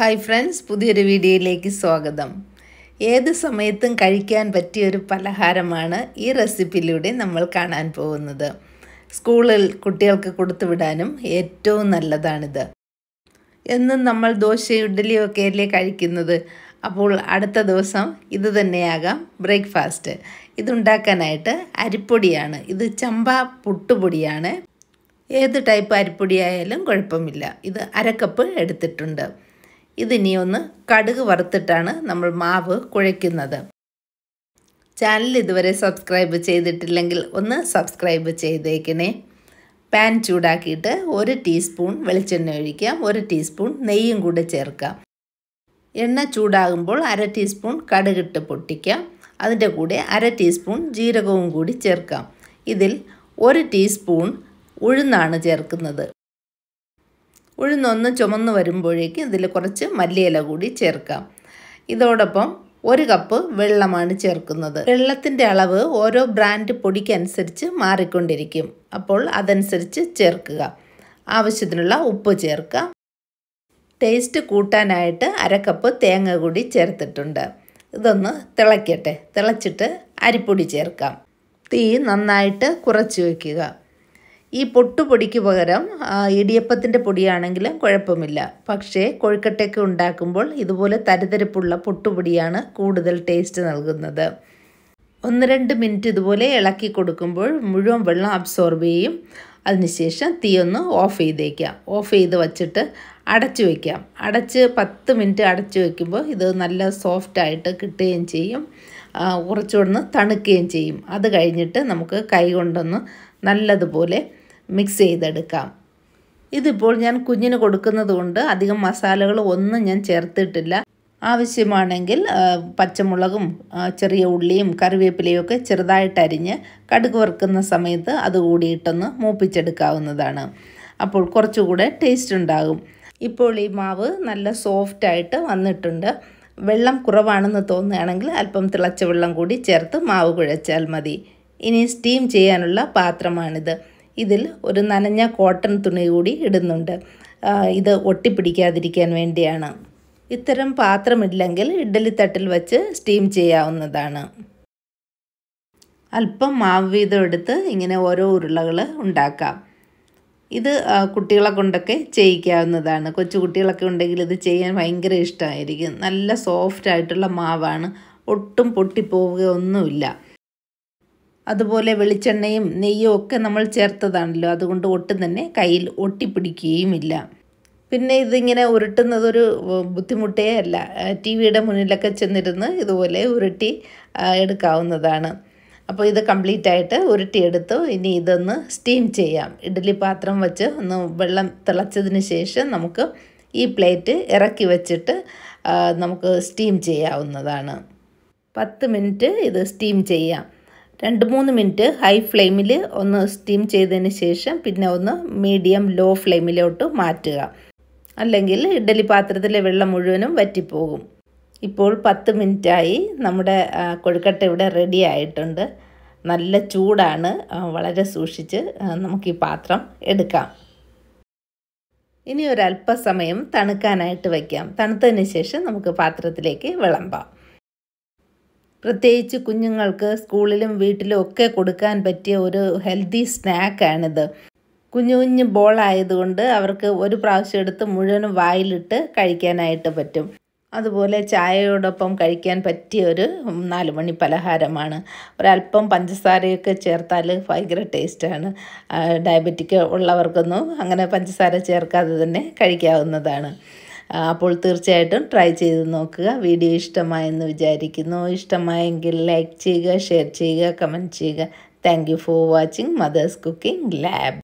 hi friends പുതിയൊരു വീഡിയോയിലേക്ക് സ്വാഗതം ഏത് സമയത്തും കഴിക്കാൻ പറ്റിയ ഒരു പലഹാരമാണ് ഈ റെസിപ്പിയിലൂടെ നമ്മൾ കാണാൻ പോകുന്നത് സ്കൂളിൽ കുട്ടികൾക്ക് കൊടുത്തുവിടാനും ഏറ്റവും നല്ലതാണിത് എന്നും നമ്മൾ ദോശയും ഇഡ്ഡലിയും ഒക്കെ അല്ലേ കഴിക്കുന്നത് അപ്പോൾ അടുത്ത ദിവസം ഇത് തന്നെയാകാം ബ്രേക്ക്ഫാസ്റ്റ് ഇതുണ്ടാക്കാനായിട്ട് അരിപ്പൊടിയാണ് ഇത് ചമ്പ പുട്ടുപൊടിയാണ് ഏത് ടൈപ്പ് അരിപ്പൊടിയായാലും കുഴപ്പമില്ല ഇത് അരക്കപ്പ് എടുത്തിട്ടുണ്ട് ഇതിനി ഒന്ന് കടുക് വറുത്തിട്ടാണ് നമ്മൾ മാവ് കുഴയ്ക്കുന്നത് ചാനൽ ഇതുവരെ സബ്സ്ക്രൈബ് ചെയ്തിട്ടില്ലെങ്കിൽ ഒന്ന് സബ്സ്ക്രൈബ് ചെയ്തേക്കണേ പാൻ ചൂടാക്കിയിട്ട് ഒരു ടീസ്പൂൺ വെളിച്ചെണ്ണ ഒഴിക്കാം ഒരു ടീസ്പൂൺ നെയ്യും കൂടെ ചേർക്കാം എണ്ണ ചൂടാകുമ്പോൾ അര ടീസ്പൂൺ കടുകിട്ട് പൊട്ടിക്കാം അതിൻ്റെ കൂടെ അര ടീസ്പൂൺ ജീരകവും കൂടി ചേർക്കാം ഇതിൽ ഒരു ടീസ്പൂൺ ഉഴുന്നാണ് ചേർക്കുന്നത് ഉഴുന്നൊന്ന് ചുമന്ന് വരുമ്പോഴേക്കും ഇതിൽ കുറച്ച് മല്ലിയില കൂടി ചേർക്കാം ഇതോടൊപ്പം ഒരു കപ്പ് വെള്ളമാണ് ചേർക്കുന്നത് വെള്ളത്തിൻ്റെ അളവ് ഓരോ ബ്രാൻഡ് പൊടിക്കനുസരിച്ച് മാറിക്കൊണ്ടിരിക്കും അപ്പോൾ അതനുസരിച്ച് ചേർക്കുക ആവശ്യത്തിനുള്ള ഉപ്പ് ചേർക്കുക ടേസ്റ്റ് കൂട്ടാനായിട്ട് അരക്കപ്പ് തേങ്ങ കൂടി ചേർത്തിട്ടുണ്ട് ഇതൊന്ന് തിളയ്ക്കട്ടെ തിളച്ചിട്ട് അരിപ്പൊടി ചേർക്കാം തീ നന്നായിട്ട് കുറച്ച് വയ്ക്കുക ഈ പൊട്ടുപൊടിക്ക് പകരം ഇടിയപ്പത്തിൻ്റെ പൊടിയാണെങ്കിലും കുഴപ്പമില്ല പക്ഷേ കൊഴുക്കട്ടയ്ക്ക് ഉണ്ടാക്കുമ്പോൾ ഇതുപോലെ തരതരപ്പുള്ള പൊട്ടുപൊടിയാണ് കൂടുതൽ ടേസ്റ്റ് നൽകുന്നത് ഒന്ന് രണ്ട് മിനിറ്റ് ഇതുപോലെ ഇളക്കി കൊടുക്കുമ്പോൾ മുഴുവൻ വെള്ളം അബ്സോർബ് ചെയ്യും അതിനുശേഷം തീ ഒന്ന് ഓഫ് ചെയ്തേക്കാം ഓഫ് ചെയ്ത് വച്ചിട്ട് അടച്ചു വയ്ക്കാം അടച്ച് പത്ത് മിനിറ്റ് അടച്ചു വയ്ക്കുമ്പോൾ ഇത് നല്ല സോഫ്റ്റായിട്ട് കിട്ടുകയും ചെയ്യും കുറച്ചുകൂടെ തണുക്കുകയും ചെയ്യും അത് കഴിഞ്ഞിട്ട് നമുക്ക് കൈ കൊണ്ടൊന്ന് നല്ലതുപോലെ മിക്സ് ചെയ്തെടുക്കാം ഇതിപ്പോൾ ഞാൻ കുഞ്ഞിന് കൊടുക്കുന്നത് കൊണ്ട് അധികം മസാലകൾ ഒന്നും ഞാൻ ചേർത്തിട്ടില്ല ആവശ്യമാണെങ്കിൽ പച്ചമുളകും ചെറിയ ഉള്ളിയും കറിവേപ്പിലയും ഒക്കെ ചെറുതായിട്ട് അരിഞ്ഞ് കടുക് വറുക്കുന്ന സമയത്ത് അതുകൂടി ഇട്ടൊന്ന് മൂപ്പിച്ചെടുക്കാവുന്നതാണ് അപ്പോൾ കുറച്ചുകൂടെ ടേസ്റ്റ് ഉണ്ടാകും ഇപ്പോൾ ഈ മാവ് നല്ല സോഫ്റ്റായിട്ട് വന്നിട്ടുണ്ട് വെള്ളം കുറവാണെന്ന് തോന്നുകയാണെങ്കിൽ അല്പം തിളച്ച വെള്ളം കൂടി ചേർത്ത് മാവ് കുഴച്ചാൽ മതി ഇനി സ്റ്റീം ചെയ്യാനുള്ള പാത്രമാണിത് ഇതിൽ ഒരു നനഞ്ഞ കോട്ടൺ തുണി കൂടി ഇടുന്നുണ്ട് ഇത് ഒട്ടിപ്പിടിക്കാതിരിക്കാൻ വേണ്ടിയാണ് ഇത്തരം പാത്രമില്ലെങ്കിൽ ഇഡ്ഡലിത്തട്ടിൽ വച്ച് സ്റ്റീം ചെയ്യാവുന്നതാണ് അല്പം മാവ് വീതം എടുത്ത് ഇങ്ങനെ ഓരോ ഉരുളകൾ ഉണ്ടാക്കാം ഇത് കുട്ടികളെ കൊണ്ടൊക്കെ ചെയ്യിക്കാവുന്നതാണ് കൊച്ചു കുട്ടികളൊക്കെ ഉണ്ടെങ്കിൽ ഇത് ചെയ്യാൻ ഭയങ്കര ഇഷ്ടമായിരിക്കും നല്ല സോഫ്റ്റ് ആയിട്ടുള്ള മാവാണ് ഒട്ടും പൊട്ടിപ്പോവുകയൊന്നുമില്ല അതുപോലെ വെളിച്ചെണ്ണയും നെയ്യും ഒക്കെ നമ്മൾ ചേർത്തതാണല്ലോ അതുകൊണ്ട് ഒട്ടും തന്നെ കയ്യിൽ ഒട്ടിപ്പിടിക്കുകയുമില്ല പിന്നെ ഇതിങ്ങനെ ഉരുട്ടുന്നതൊരു ബുദ്ധിമുട്ടേ അല്ല ടി വിയുടെ മുന്നിലൊക്കെ ചെന്നിരുന്ന് ഇതുപോലെ ഉരുട്ടി എടുക്കാവുന്നതാണ് അപ്പോൾ ഇത് കംപ്ലീറ്റ് ആയിട്ട് ഉരുട്ടിയെടുത്തു ഇനി ഇതൊന്ന് സ്റ്റീം ചെയ്യാം ഇഡ്ഡലി പാത്രം വെച്ച് ഒന്ന് വെള്ളം തിളച്ചതിന് ശേഷം നമുക്ക് ഈ പ്ലേറ്റ് ഇറക്കി വെച്ചിട്ട് നമുക്ക് സ്റ്റീം ചെയ്യാവുന്നതാണ് പത്ത് മിനിറ്റ് ഇത് സ്റ്റീം ചെയ്യാം രണ്ട് മൂന്ന് മിനിറ്റ് ഹൈ ഫ്ലെയിമിൽ ഒന്ന് സ്റ്റീം ചെയ്തതിന് ശേഷം പിന്നെ ഒന്ന് മീഡിയം ലോ ഫ്ലെയിമിലോട്ട് മാറ്റുക അല്ലെങ്കിൽ ഇഡ്ഡലി പാത്രത്തിലെ വെള്ളം മുഴുവനും വറ്റിപ്പോകും ഇപ്പോൾ പത്ത് മിനിറ്റായി നമ്മുടെ കൊഴുക്കട്ട ഇവിടെ റെഡി ആയിട്ടുണ്ട് നല്ല ചൂടാണ് വളരെ സൂക്ഷിച്ച് നമുക്ക് ഈ പാത്രം എടുക്കാം ഇനി ഒരല്പസമയം തണുക്കാനായിട്ട് വയ്ക്കാം തണുത്തതിന് ശേഷം നമുക്ക് പാത്രത്തിലേക്ക് വിളമ്പാം പ്രത്യേകിച്ച് കുഞ്ഞുങ്ങൾക്ക് സ്കൂളിലും വീട്ടിലും ഒക്കെ കൊടുക്കാൻ പറ്റിയ ഒരു ഹെൽത്തി സ്നാക്കാണിത് കുഞ്ഞു കുഞ്ഞു ബോളായതുകൊണ്ട് അവർക്ക് ഒരു പ്രാവശ്യം എടുത്ത് മുഴുവനും വായിലിട്ട് കഴിക്കാനായിട്ട് പറ്റും അതുപോലെ ചായയോടൊപ്പം കഴിക്കാൻ പറ്റിയ ഒരു നാലുമണി പലഹാരമാണ് ഒരല്പം പഞ്ചസാരയൊക്കെ ചേർത്താൽ ഭയങ്കര ടേസ്റ്റാണ് ഡയബറ്റിക് ഉള്ളവർക്കൊന്നും അങ്ങനെ പഞ്ചസാര ചേർക്കാതെ തന്നെ കഴിക്കാവുന്നതാണ് അപ്പോൾ തീർച്ചയായിട്ടും ട്രൈ ചെയ്ത് നോക്കുക വീഡിയോ ഇഷ്ടമായെന്ന് വിചാരിക്കുന്നു ഇഷ്ടമായെങ്കിൽ ലൈക്ക് ചെയ്യുക ഷെയർ ചെയ്യുക കമൻറ്റ് ചെയ്യുക thank you for watching mother's cooking lab